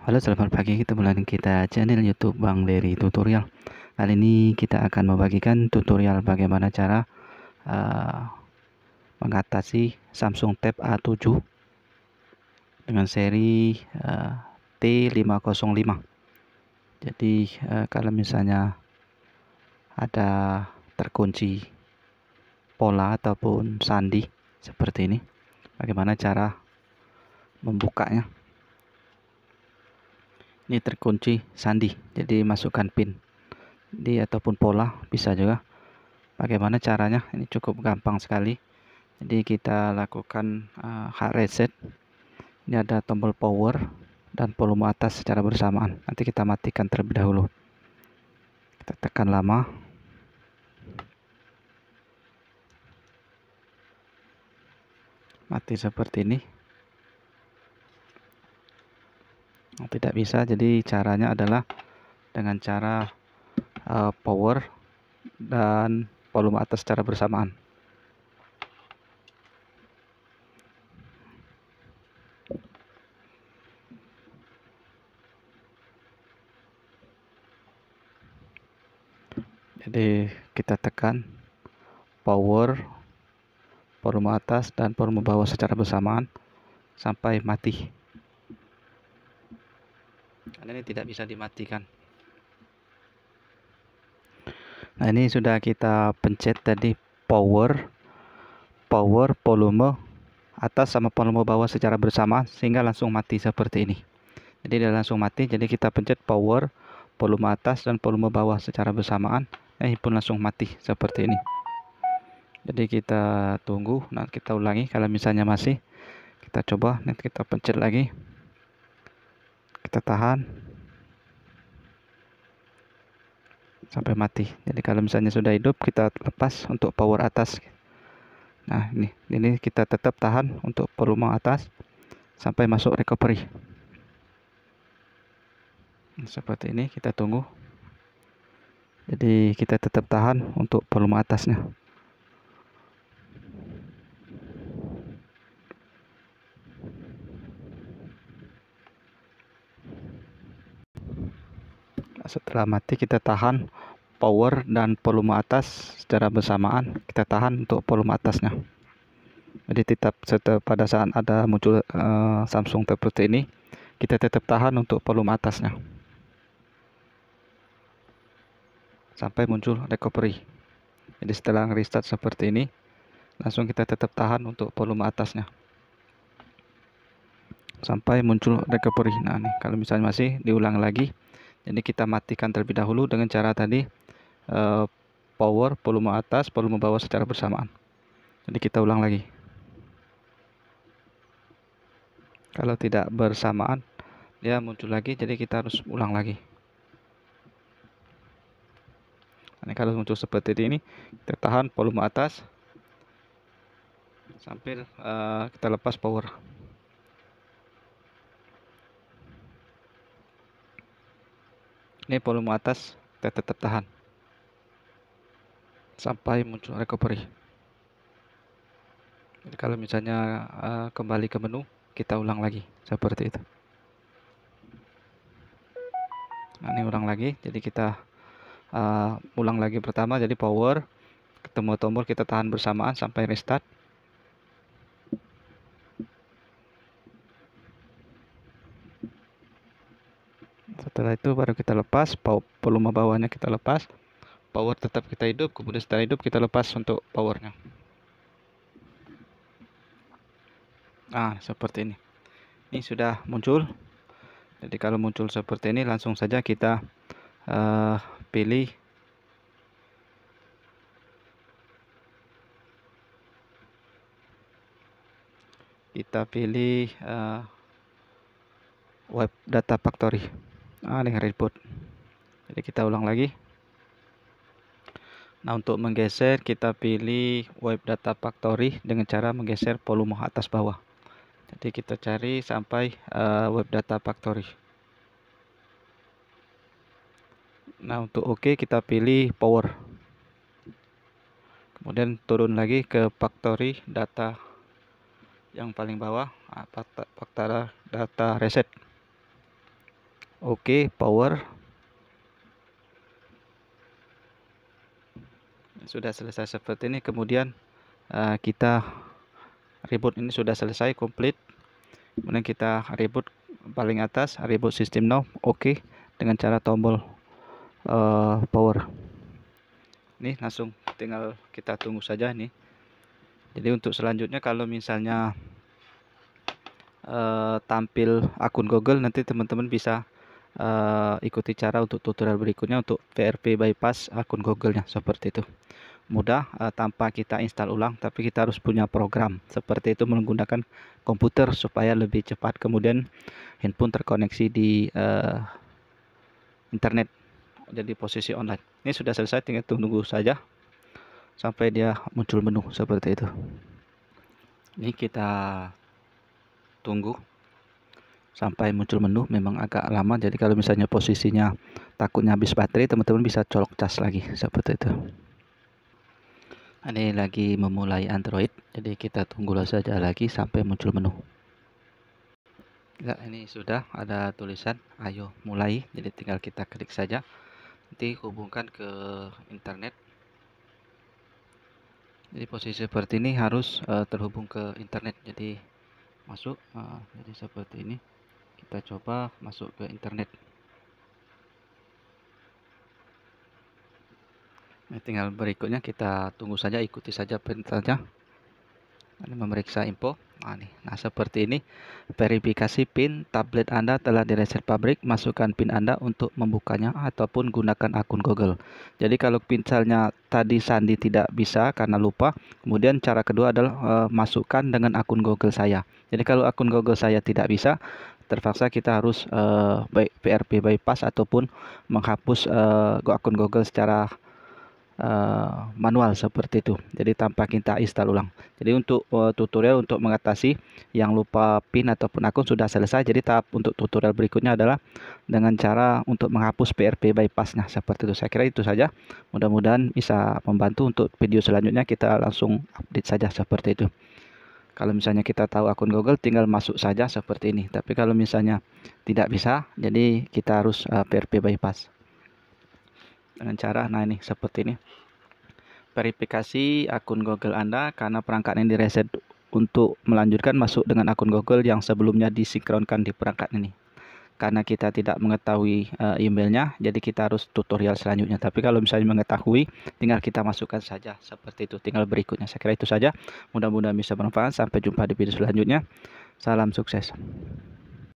Halo selamat pagi ketemu lagi kita channel YouTube Bang Dery Tutorial. Kali ini kita akan membagikan tutorial bagaimana cara uh, mengatasi Samsung Tab A7 dengan seri uh, eh, T505. Jadi uh, kalau misalnya ada terkunci pola ataupun sandi seperti ini, bagaimana cara membukanya? ini terkunci sandi jadi masukkan pin di ataupun pola bisa juga bagaimana caranya ini cukup gampang sekali jadi kita lakukan uh, hard reset ini ada tombol power dan volume atas secara bersamaan nanti kita matikan terlebih dahulu kita tekan lama mati seperti ini tidak bisa jadi caranya adalah dengan cara uh, power dan volume atas secara bersamaan jadi kita tekan power volume atas dan volume bawah secara bersamaan sampai mati karena ini tidak bisa dimatikan nah ini sudah kita pencet tadi power power volume atas sama volume bawah secara bersama sehingga langsung mati seperti ini jadi dia langsung mati jadi kita pencet power volume atas dan volume bawah secara bersamaan eh pun langsung mati seperti ini jadi kita tunggu nah kita ulangi kalau misalnya masih kita coba nanti kita pencet lagi kita tahan sampai mati jadi kalau misalnya sudah hidup kita lepas untuk power atas nah ini ini kita tetap tahan untuk volume atas sampai masuk recovery seperti ini kita tunggu jadi kita tetap tahan untuk volume atasnya setelah mati kita tahan power dan volume atas secara bersamaan kita tahan untuk volume atasnya jadi tetap pada saat ada muncul uh, Samsung seperti ini kita tetap tahan untuk volume atasnya sampai muncul recovery jadi setelah restart seperti ini langsung kita tetap tahan untuk volume atasnya sampai muncul recovery nah nih kalau misalnya masih diulang lagi ini kita matikan terlebih dahulu dengan cara tadi eh, power volume atas volume bawah secara bersamaan jadi kita ulang lagi kalau tidak bersamaan dia muncul lagi jadi kita harus ulang lagi ini kalau muncul seperti ini kita tahan volume atas sampai uh, eh, kita lepas power ini volume atas tetap tahan sampai muncul recovery jadi kalau misalnya uh, kembali ke menu kita ulang lagi seperti itu nah, ini ulang lagi jadi kita uh, ulang lagi pertama jadi power ketemu tombol kita tahan bersamaan sampai restart setelah itu baru kita lepas volume bawahnya kita lepas power tetap kita hidup kemudian setelah hidup kita lepas untuk powernya nah seperti ini ini sudah muncul jadi kalau muncul seperti ini langsung saja kita uh, pilih kita pilih uh, web data factory ah, dengan reboot jadi kita ulang lagi nah untuk menggeser kita pilih web data factory dengan cara menggeser volume atas bawah jadi kita cari sampai uh, eh, web data factory nah untuk oke kita pilih power kemudian turun lagi ke factory data yang paling bawah ah, fakta data reset Oke, okay, power. Sudah selesai seperti ini. Kemudian uh, kita reboot ini sudah selesai komplit. Kemudian kita reboot paling atas, reboot sistem now. Oke, okay, dengan cara tombol uh, power. Nih langsung tinggal kita tunggu saja nih. Jadi untuk selanjutnya kalau misalnya uh, tampil akun Google nanti teman-teman bisa uh, ikuti cara untuk tutorial berikutnya untuk VRP bypass akun Google-nya seperti itu. Mudah uh, tanpa kita install ulang, tapi kita harus punya program seperti itu menggunakan komputer supaya lebih cepat. Kemudian handphone terkoneksi di uh, internet jadi posisi online. Ini sudah selesai, tinggal tunggu saja sampai dia muncul menu seperti itu. Ini kita tunggu sampai muncul menu memang agak lama jadi kalau misalnya posisinya takutnya habis baterai teman-teman bisa colok cas lagi seperti itu ini lagi memulai Android jadi kita tunggu saja lagi sampai muncul menu ya, ini sudah ada tulisan ayo mulai jadi tinggal kita klik saja nanti hubungkan ke internet jadi posisi seperti ini harus uh, terhubung ke internet jadi masuk uh, jadi seperti ini kita coba masuk ke internet nah, tinggal berikutnya kita tunggu saja ikuti saja perintahnya ini memeriksa info nah, nih. nah seperti ini verifikasi pin tablet anda telah direset pabrik masukkan pin anda untuk membukanya ataupun gunakan akun google jadi kalau pincelnya tadi sandi tidak bisa karena lupa kemudian cara kedua adalah e, masukkan dengan akun google saya jadi kalau akun google saya tidak bisa terpaksa kita harus uh, eh, baik PRP bypass ataupun menghapus uh, akun Google secara uh, manual seperti itu. Jadi tanpa kita install ulang. Jadi untuk uh, tutorial untuk mengatasi yang lupa PIN ataupun akun sudah selesai. Jadi tahap untuk tutorial berikutnya adalah dengan cara untuk menghapus PRP bypassnya seperti itu. Saya kira itu saja. Mudah-mudahan bisa membantu untuk video selanjutnya kita langsung update saja seperti itu. Kalau misalnya kita tahu akun Google tinggal masuk saja seperti ini. Tapi kalau misalnya tidak bisa, jadi kita harus uh, eh, PRP bypass. Dengan cara nah ini seperti ini. Verifikasi akun Google Anda karena perangkat ini direset untuk melanjutkan masuk dengan akun Google yang sebelumnya disinkronkan di perangkat ini karena kita tidak mengetahui uh, emailnya, jadi kita harus tutorial selanjutnya. Tapi kalau misalnya mengetahui, tinggal kita masukkan saja seperti itu. Tinggal berikutnya. Saya kira itu saja. Mudah-mudahan bisa bermanfaat. Sampai jumpa di video selanjutnya. Salam sukses.